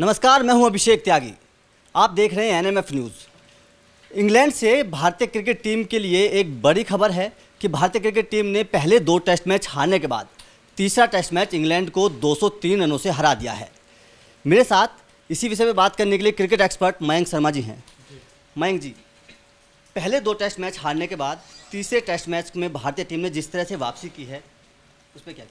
नमस्कार मैं हूं अभिषेक त्यागी आप देख रहे हैं एनएमएफ न्यूज़ इंग्लैंड से भारतीय क्रिकेट टीम के लिए एक बड़ी खबर है कि भारतीय क्रिकेट टीम ने पहले दो टेस्ट मैच हारने के बाद तीसरा टेस्ट मैच इंग्लैंड को 203 रनों से हरा दिया है मेरे साथ इसी विषय पर बात करने के लिए क्रिकेट एक्सपर्ट मयंक शर्मा जी हैं मयंक जी पहले दो टेस्ट मैच हारने के बाद तीसरे टेस्ट मैच में भारतीय टीम ने जिस तरह से वापसी की है उस पर क्या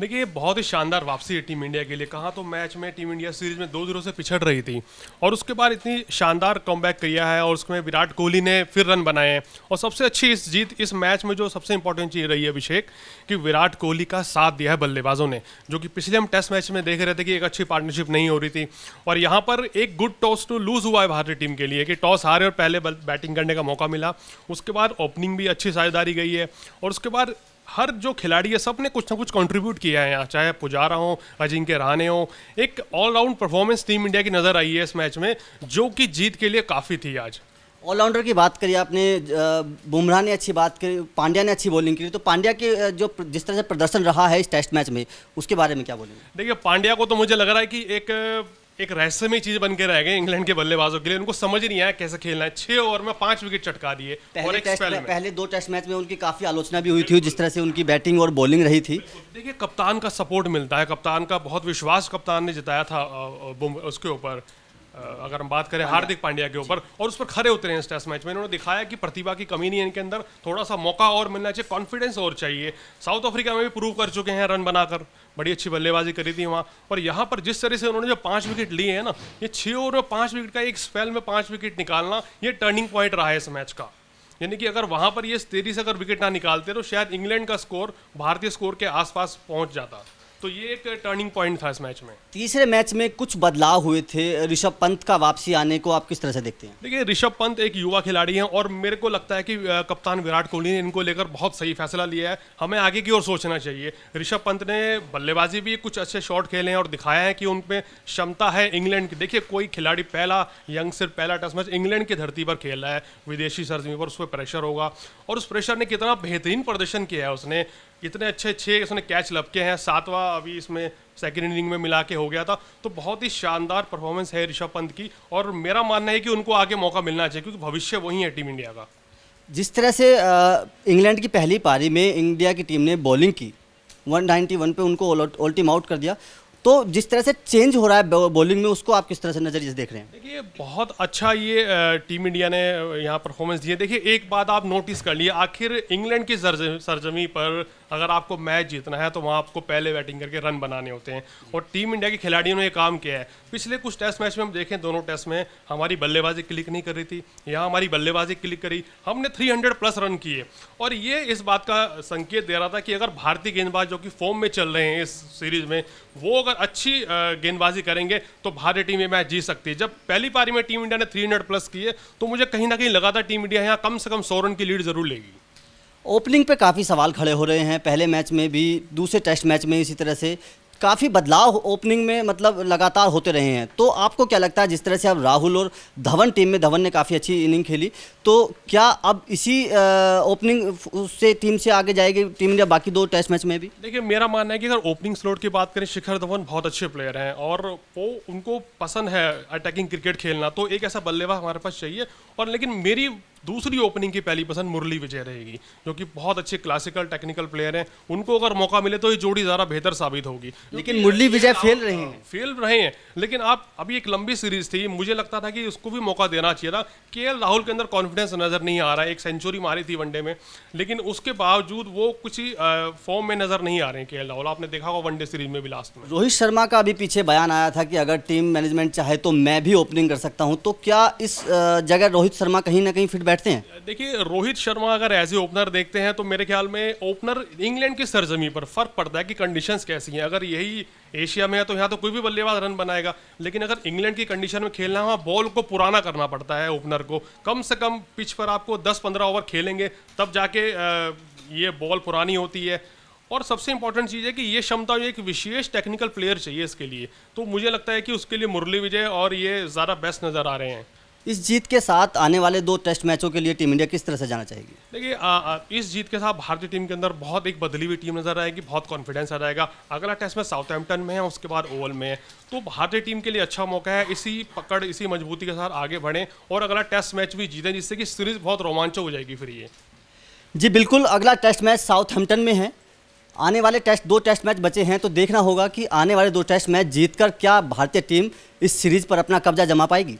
देखिए बहुत ही शानदार वापसी है टीम इंडिया के लिए कहा तो मैच में टीम इंडिया सीरीज में दो जीरो से पिछड़ रही थी और उसके बाद इतनी शानदार कम किया है और उसमें विराट कोहली ने फिर रन बनाए हैं और सबसे अच्छी इस जीत इस मैच में जो सबसे इंपॉर्टेंट चीज़ रही है अभिषेक कि विराट कोहली का साथ दिया है बल्लेबाजों ने जो कि पिछले हम टेस्ट मैच में देख रहे थे कि एक अच्छी पार्टनरशिप नहीं हो रही थी और यहाँ पर एक गुड टॉस टू लूज हुआ है भारतीय टीम के लिए कि टॉस हारे और पहले बैटिंग करने का मौका मिला उसके बाद ओपनिंग भी अच्छी साझेदारी गई है और उसके बाद हर जो खिलाड़ी है सब ने कुछ ना कुछ कंट्रीब्यूट किया है यहाँ चाहे पुजारा हो अजिंक्य रहाने हो एक ऑलराउंड परफॉर्मेंस टीम इंडिया की नज़र आई है इस मैच में जो कि जीत के लिए काफ़ी थी आज ऑलराउंडर की बात करी आपने बुमराह ने अच्छी बात करी पांड्या ने अच्छी बॉलिंग करी तो पांड्या के जो जिस तरह से प्रदर्शन रहा है इस टेस्ट मैच में उसके बारे में क्या बोलेंगे देखिए पांड्या को तो मुझे लग रहा है कि एक एक रहस्य में चीज बन के रह गए इंग्लैंड के बल्लेबाजों के लिए उनको समझ नहीं आया कैसे खेलना है छह ओवर में पांच विकेट चटका दिए और एक पहले, पहले दो टेस्ट मैच में उनकी काफी आलोचना भी हुई थी जिस तरह से उनकी बैटिंग और बॉलिंग रही थी देखिए कप्तान का सपोर्ट मिलता है कप्तान का बहुत विश्वास कप्तान ने जिताया था उसके ऊपर अगर हम बात करें हार्दिक पांड्या के ऊपर और उस पर खड़े उतरे हैं इस टेस्ट मैच में इन्होंने दिखाया कि प्रतिभा की कमी नहीं है इनके अंदर थोड़ा सा मौका और मिलना चाहिए कॉन्फिडेंस और चाहिए साउथ अफ्रीका में भी प्रूव कर चुके हैं रन बनाकर बड़ी अच्छी बल्लेबाजी करी थी वहाँ पर यहाँ पर जिस तरह से उन्होंने जो पाँच विकेट लिए हैं ना ये छः ओवर में पाँच विकेट का एक स्पेल में पाँच विकेट निकालना ये टर्निंग पॉइंट रहा है इस मैच का यानी कि अगर वहाँ पर ये तेजी से अगर विकेट ना निकालते तो शायद इंग्लैंड का स्कोर भारतीय स्कोर के आसपास पहुँच जाता तो ये एक टर्निंग पॉइंट था इस मैच में तीसरे मैच में कुछ बदलाव हुए थे ऋषभ पंत का वापसी आने को आप किस तरह से देखते हैं देखिए ऋषभ पंत एक युवा खिलाड़ी हैं और मेरे को लगता है कि कप्तान विराट कोहली ने इनको लेकर बहुत सही फैसला लिया है हमें आगे की ओर सोचना चाहिए ऋषभ पंत ने बल्लेबाजी भी कुछ अच्छे शॉट खेले हैं और दिखाया है कि उनमें क्षमता है इंग्लैंड की देखिए कोई खिलाड़ी पहला यंग सिर्फ पहला टेस्ट मैच इंग्लैंड की धरती पर खेल रहा है विदेशी सरजमी पर उस पर प्रेशर होगा और उस प्रेशर ने कितना बेहतरीन प्रदर्शन किया है उसने कितने अच्छे अच्छे इसने कैच लपके हैं सातवां अभी इसमें सेकेंड इनिंग में मिला के हो गया था तो बहुत ही शानदार परफॉर्मेंस है ऋषभ पंत की और मेरा मानना है कि उनको आगे मौका मिलना चाहिए क्योंकि भविष्य वही है टीम इंडिया का जिस तरह से इंग्लैंड की पहली पारी में इंडिया की टीम ने बॉलिंग की 191 पे उनको ऑल टीम आउट कर दिया तो जिस तरह से चेंज हो रहा है बॉलिंग में उसको आप किस तरह से नजरिए देख रहे हैं देखिए बहुत अच्छा ये टीम इंडिया ने यहाँ परफॉर्मेंस दिए देखिए एक बात आप नोटिस कर लिए आखिर इंग्लैंड की सरजमी पर अगर आपको मैच जीतना है तो वहाँ आपको पहले बैटिंग करके रन बनाने होते हैं और टीम इंडिया के खिलाड़ियों ने ये काम किया है पिछले कुछ टेस्ट मैच में हम देखें दोनों टेस्ट में हमारी बल्लेबाजी क्लिक नहीं कर रही थी यहाँ हमारी बल्लेबाजी क्लिक करी हमने 300 प्लस रन किए और ये इस बात का संकेत दे रहा था कि अगर भारतीय गेंदबाज जो कि फॉर्म में चल रहे हैं इस सीरीज में वो अगर अच्छी गेंदबाजी करेंगे तो भारतीय टीम ये मैच जीत सकती है जब पहली पारी में टीम इंडिया ने थ्री प्लस किए तो मुझे कहीं ना कहीं लगा था टीम इंडिया यहाँ कम से कम सौ रन की लीड जरूर लेगी ओपनिंग पे काफ़ी सवाल खड़े हो रहे हैं पहले मैच में भी दूसरे टेस्ट मैच में इसी तरह से काफ़ी बदलाव ओपनिंग में मतलब लगातार होते रहे हैं तो आपको क्या लगता है जिस तरह से अब राहुल और धवन टीम में धवन ने काफ़ी अच्छी इनिंग खेली तो क्या अब इसी ओपनिंग से टीम से आगे जाएगी टीम इंडिया बाकी दो टेस्ट मैच में भी देखिए मेरा मानना है कि अगर ओपनिंग स्लोट की बात करें शिखर धवन बहुत अच्छे प्लेयर हैं और वो उनको पसंद है अटैकिंग क्रिकेट खेलना तो एक ऐसा बल्लेबाज हमारे पास चाहिए और लेकिन मेरी दूसरी ओपनिंग की पहली पसंद मुरली विजय रहेगी जो कि बहुत अच्छे क्लासिकल टेक्निकल प्लेयर हैं उनको अगर मौका मिले तो ये जोड़ी ज़्यादा बेहतर साबित होगी लेकिन मुरली विजय फेल रहे हैं फेल रहे हैं लेकिन आप अभी एक लंबी सीरीज थी मुझे लगता था कि उसको भी मौका देना चाहिए था के राहुल के अंदर कॉन्फिडेंस नज़र नहीं आ रहा है एक सेंचुरी मारी थी वनडे में लेकिन उसके बावजूद वो कुछ ही फॉर्म में नज़र नहीं आ रहे हैं के राहुल आपने देखा होगा वनडे सीरीज में भी लास्ट में रोहित शर्मा का अभी पीछे बयान आया था कि अगर टीम मैनेजमेंट चाहे तो मैं भी ओपनिंग कर सकता हूँ तो क्या इस जगह रोहित शर्मा कहीं ना कहीं फिट बैठते हैं देखिए रोहित शर्मा अगर एज ए ओपनर देखते हैं तो मेरे ख्याल में ओपनर इंग्लैंड की सरजमी पर फर्क पड़ता है कि कंडीशंस कैसी हैं अगर यही एशिया में है तो यहाँ तो कोई भी बल्लेबाज रन बनाएगा लेकिन अगर इंग्लैंड की कंडीशन में खेलना है बॉल को पुराना करना पड़ता है ओपनर को कम से कम पिच पर आपको दस पंद्रह ओवर खेलेंगे तब जाके ये बॉल पुरानी होती है और सबसे इंपॉर्टेंट चीज़ है कि ये क्षमता एक विशेष टेक्निकल प्लेयर चाहिए इसके लिए तो मुझे लगता है कि उसके लिए मुरली विजय और ये ज़्यादा बेस्ट नज़र आ रहे हैं इस जीत के साथ आने वाले दो टेस्ट मैचों के लिए टीम इंडिया किस तरह से जाना चाहेगी देखिए इस जीत के साथ भारतीय टीम के अंदर बहुत एक बदली हुई टीम नजर आएगी बहुत कॉन्फिडेंस आ जाएगा अगला टेस्ट में साउथहैम्पटन में है उसके बाद ओवल में है तो भारतीय टीम के लिए अच्छा मौका है इसी पकड़ इसी मजबूती के साथ आगे बढ़ें और अगला टेस्ट मैच भी जीतें जिससे कि सीरीज बहुत रोमांचक हो जाएगी फिर ये जी बिल्कुल अगला टेस्ट मैच साउथहैम्पटन में है आने वाले टेस्ट दो टेस्ट मैच बचे हैं तो देखना होगा कि आने वाले दो टेस्ट मैच जीतकर क्या भारतीय टीम इस सीरीज पर अपना कब्जा जमा पाएगी